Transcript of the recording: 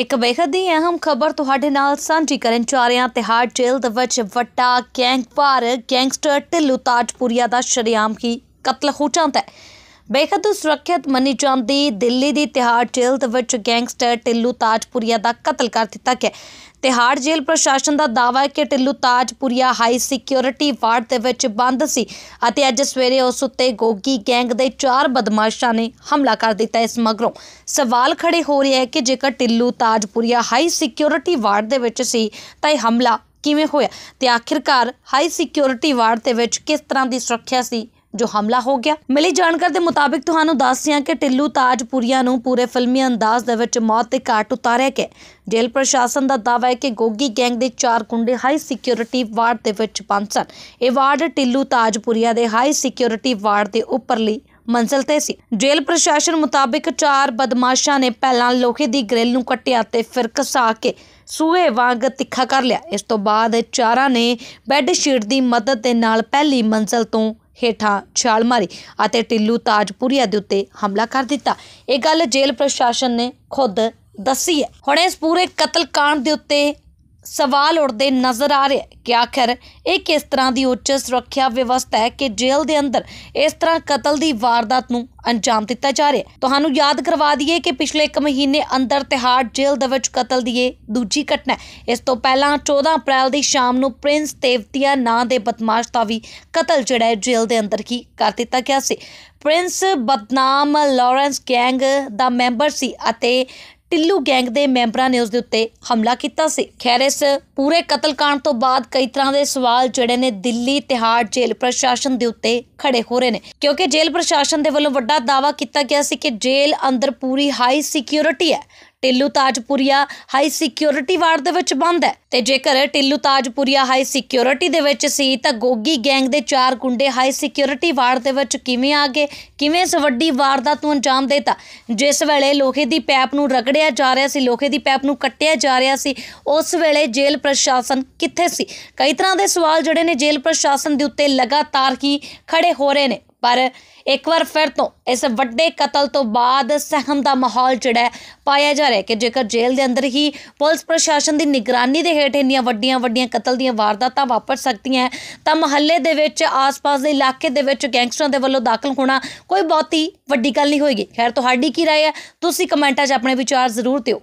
ਇੱਕ ਬੇਹੱਦ ਹੀ ਅਹਿਮ ਖਬਰ ਤੁਹਾਡੇ ਨਾਲ ਸਾਂਝੀ ਕਰਨ ਜਾ ਰਹੇ ਹਾਂ ਤਿਹਾੜ ਜੇਲ੍ਹ ਦੇ ਵਿੱਚ ਵੱਟਾ ਗੈਂਗ ਭਾਰ ਗੈਂਗਸਟਰ ਢਿੱਲੂ ਤਾਜਪੁਰੀਆ ਦਾ ਸ਼ਰਿਆਮ ਕੀ ਕਤਲ ਹੋ ਜਾਂਦਾ ਹੈ ਬੇਖਤ ਸੁਰੱਖਿਅਤ ਮੰਨੀ ਜਾਂਦੀ ਦਿੱਲੀ ਦੀ ਤਿਹਾੜ ਜੇਲ੍ਹ ਦੇ ਵਿੱਚ ਗੈਂਗਸਟਰ ਟਿੱਲੂ ਤਾਜਪੁਰੀਆ ਦਾ ਕਤਲ ਕਰ ਦਿੱਤਾ ਗਿਆ ਤਿਹਾੜ ਜੇਲ੍ਹ ਪ੍ਰਸ਼ਾਸਨ ਦਾ ਦਾਅਵਾ ਹੈ ਕਿ Tillu Tajpuria high security ward ਦੇ ਵਿੱਚ ਬੰਦ ਸੀ ਅਤੇ ਅੱਜ ਸਵੇਰੇ ਉਸ ਉੱਤੇ ਗੋਗੀ ਗੈਂਗ ਦੇ ਚਾਰ ਬਦਮਾਸ਼ਾਂ ਨੇ ਹਮਲਾ ਕਰ ਦਿੱਤਾ ਇਸ ਮਗਰੋਂ ਸਵਾਲ ਖੜੇ ਹੋ ਰਿਹਾ ਹੈ ਕਿ ਜੇਕਰ Tillu Tajpuria high security ward ਦੇ ਵਿੱਚ ਸੀ ਤਾਂ ਇਹ ਹਮਲਾ ਕਿਵੇਂ ਹੋਇਆ ਤੇ ਆਖਿਰਕਾਰ ਹਾਈ ਸਿਕਿਉਰਿਟੀ ਵਾਰਡ ਦੇ ਵਿੱਚ ਕਿਸ ਤਰ੍ਹਾਂ ਦੀ ਸੁਰੱਖਿਆ ਸੀ ਜੋ ਹਮਲਾ ਹੋ ਗਿਆ ਮਿਲੀ ਜਾਣਕਾਰੀ ਦੇ ਮੁਤਾਬਿਕ ਤੁਹਾਨੂੰ ਦੱਸਿਆ ਕਿ ਟਿੱਲੂ ਤਾਜਪੁਰੀਆ ਨੂੰ ਪੂਰੇ ਫਿਲਮੀ ਅੰਦਾਜ਼ ਦੇ ਵਿੱਚ ਮੌਤ ਤੇ ਕਾਟ ਉਤਾਰਿਆ ਗਿਆ ਜੇਲ੍ਹ ਪ੍ਰਸ਼ਾਸਨ ਦਾ ਦਾਅਵਾ ਹੈ ਕਿ ਗੋਗੀ ਗੈਂਗ ਦੇ ਚਾਰ ਗੁੰਡੇ ਹਾਈ ਸਿਕਿਉਰਿਟੀ ਵਾਰਡ ਦੇ ਵਿੱਚ ਪੰਜ ਸਨ ਇਹ ਵਾਰਡ ਟਿੱਲੂ ਤਾਜਪੁਰੀਆ ਦੇ ਹਾਈ ਸਿਕਿਉਰਿਟੀ ਵਾਰਡ ਦੇ ਉੱਪਰਲੀ ਮੰਜ਼ਲ ਤੇ ਸੀ ਜੇਲ੍ਹ ਪ੍ਰਸ਼ਾਸਨ ਮੁਤਾਬਕ ਚਾਰ ਬਦਮਾਸ਼ਾਂ ਨੇ ਪਹਿਲਾਂ ਲੋਹੇ ਦੀ ਗ੍ਰਿਲ ਨੂੰ ਕੱਟਿਆ ਤੇ ਫਿਰ ਕਸਾ ਕੇ ਸੂਹੇ ਵਾਂਗ ਤਿੱਖਾ ਕਰ ਲਿਆ ਇਸ ਤੋਂ ਬਾਅਦ ਚਾਰਾਂ ਨੇ ਬੈੱਡ ਸ਼ੀਟ ਦੀ ਮਦਦ ਦੇ ਨਾਲ ਪਹਿਲੀ ਮੰਜ਼ਲ ਤੋਂ ਹੇਠਾਂ ਛਾਲ ਮਾਰੀ ਅਤੇ ਟਿੱਲੂ ਤਾਜਪੁਰੀਆ ਦੇ ਉੱਤੇ ਹਮਲਾ ਕਰ ਦਿੱਤਾ ਇਹ ਗੱਲ ਜੇਲ੍ਹ ਪ੍ਰਸ਼ਾਸਨ ਨੇ ਖੁਦ ਦੱਸੀ ਹੈ ਹੁਣ ਇਸ ਪੂਰੇ ਕਤਲकांड ਦੇ ਉੱਤੇ ਸਵਾਲ ਉੱਠਦੇ ਨਜ਼ਰ ਆ ਰਿਹਾ ਕਿ ਆਖਰ ਇਹ ਕਿਸ ਤਰ੍ਹਾਂ ਦੀ ਉੱਚ ਸੁਰੱਖਿਆ ਵਿਵਸਥਾ ਹੈ ਕਿ ਜੇਲ੍ਹ ਦੇ ਅੰਦਰ ਇਸ ਤਰ੍ਹਾਂ ਕਤਲ ਦੀ ਵਾਰਦਾਤ ਨੂੰ ਅੰਜਾਮ ਦਿੱਤਾ ਜਾ ਰਿਹਾ ਤੁਹਾਨੂੰ ਯਾਦ ਕਰਵਾ ਦਈਏ ਕਿ ਪਿਛਲੇ 1 ਮਹੀਨੇ ਅੰਦਰ ਤਿਹਾੜ ਜੇਲ੍ਹ ਦੇ ਵਿੱਚ ਕਤਲ ਦੀ ਇਹ ਦੂਜੀ ਘਟਨਾ ਇਸ ਤੋਂ ਪਹਿਲਾਂ 14 ਅਪ੍ਰੈਲ ਦੀ ਸ਼ਾਮ ਨੂੰ ਪ੍ਰਿੰਸ ਤੇਵਤੀਆ ਨਾਂ ਦੇ ਬਦਮਾਸ਼ ਦਾ ਵੀ ਕਤਲ ਜਿਹੜਾ ਹੈ ਜੇਲ੍ਹ ਦੇ ਅੰਦਰ ਕੀ ਕਰ ਦਿੱਤਾ ਗਿਆ ਸੀ ਪ੍ਰਿੰਸ ਬਦਨਾਮ ਲਾਰੈਂਸ ਗੈਂਗ ਦਾ ਮੈਂਬਰ ਸੀ ਅਤੇ ਟਿੱਲੂ ਗੈਂਗ ਦੇ ਮੈਂਬਰਾਂ ਨੇ ਉਸ ਦੇ ਉੱਤੇ ਹਮਲਾ ਕੀਤਾ ਸੀ ਖੈਰ ਇਸ ਪੂਰੇ ਕਤਲकांड ਤੋਂ ਬਾਅਦ ਕਈ ਤਰ੍ਹਾਂ ਦੇ ਸਵਾਲ ਜਿਹੜੇ ਨੇ ਦਿੱਲੀ ਤਿਹਾੜ ਜੇਲ੍ਹ ਪ੍ਰਸ਼ਾਸਨ ਦੇ ਉੱਤੇ ਖੜੇ ਹੋ ਰਹੇ ਨੇ ਕਿਉਂਕਿ ਜੇਲ੍ਹ ਪ੍ਰਸ਼ਾਸਨ ਦੇ ਵੱਲੋਂ ਵੱਡਾ ਦਾਵਾ ਕੀਤਾ ਗਿਆ ਸੀ ਕਿ ਜੇਲ੍ਹ ਅੰਦਰ ਪੂਰੀ ਹਾਈ ਸਿਕਿਉਰਿਟੀ ਹੈ Tillu Tajpuria high security ward ਦੇ ਵਿੱਚ ਬੰਦ ਹੈ ਤੇ ਜੇਕਰ ਟਿੱਲੂ ਤਾਜਪੁਰੀਆ ਹਾਈ ਸਿਕਿਉਰਿਟੀ ਦੇ ਵਿੱਚ ਸੀ ਤਾਂ ਗੋਗੀ ਗੈਂਗ ਦੇ ਚਾਰ ਗੁੰਡੇ ਹਾਈ ਸਿਕਿਉਰਿਟੀ ਵਾਰਡ ਦੇ ਵਿੱਚ ਕਿਵੇਂ ਆ ਗਏ ਕਿਵੇਂ ਇਸ ਵੱਡੀ ਵਾਰਦਾਤ ਨੂੰ ਅੰਜਾਮ ਦਿੱਤਾ ਜਿਸ ਵੇਲੇ ਲੋਹੇ ਦੀ ਪੈਪ ਨੂੰ ਰਗੜਿਆ ਜਾ ਰਿਹਾ ਸੀ ਲੋਹੇ ਦੀ ਪੈਪ ਨੂੰ ਕੱਟਿਆ ਜਾ ਰਿਹਾ ਸੀ ਉਸ ਵੇਲੇ ਜੇਲ੍ਹ ਪ੍ਰਸ਼ਾਸਨ ਕਿੱਥੇ ਸੀ ਕਈ ਤਰ੍ਹਾਂ ਦੇ ਸਵਾਲ ਜਿਹੜੇ ਨੇ ਜੇਲ੍ਹ ਪ੍ਰਸ਼ਾਸਨ ਦੇ ਉੱਤੇ ਲਗਾਤਾਰ ਹੀ ਖੜੇ ਹੋ ਰਹੇ ਨੇ ਪਰ ਇੱਕ ਵਾਰ ਫਿਰ ਤੋਂ ਇਸ ਵੱਡੇ ਕਤਲ ਤੋਂ ਬਾਅਦ ਸਹਿਮ ਦਾ ਮਾਹੌਲ ਜਿਹੜਾ ਪਾਇਆ ਜਾ ਰਿਹਾ ਕਿ ਜੇਕਰ ਜੇਲ੍ਹ ਦੇ ਅੰਦਰ ਹੀ ਪੁਲਿਸ ਪ੍ਰਸ਼ਾਸਨ ਦੀ ਨਿਗਰਾਨੀ ਦੇ ਹੇਠ ਇੰਨੀਆਂ ਵੱਡੀਆਂ ਵੱਡੀਆਂ ਕਤਲ ਦੀਆਂ ਵਾਰਦਾਤਾਂ ਵਾਪਰ ਸਕਦੀਆਂ ਤਾਂ ਮਹੱਲੇ ਦੇ ਵਿੱਚ ਆਸ-ਪਾਸ ਦੇ ਇਲਾਕੇ ਦੇ ਵਿੱਚ ਗੈਂਗਸਟਰਾਂ ਦੇ ਵੱਲੋਂ ਦਾਖਲ ਹੋਣਾ ਕੋਈ ਬਹੁਤੀ ਵੱਡੀ ਗੱਲ ਨਹੀਂ ਹੋਏਗੀ ਖੈਰ ਤੁਹਾਡੀ ਕੀ رائے ਹੈ ਤੁਸੀਂ ਕਮੈਂਟਾਂ 'ਚ ਆਪਣੇ ਵਿਚਾਰ ਜ਼ਰੂਰ ਦਿਓ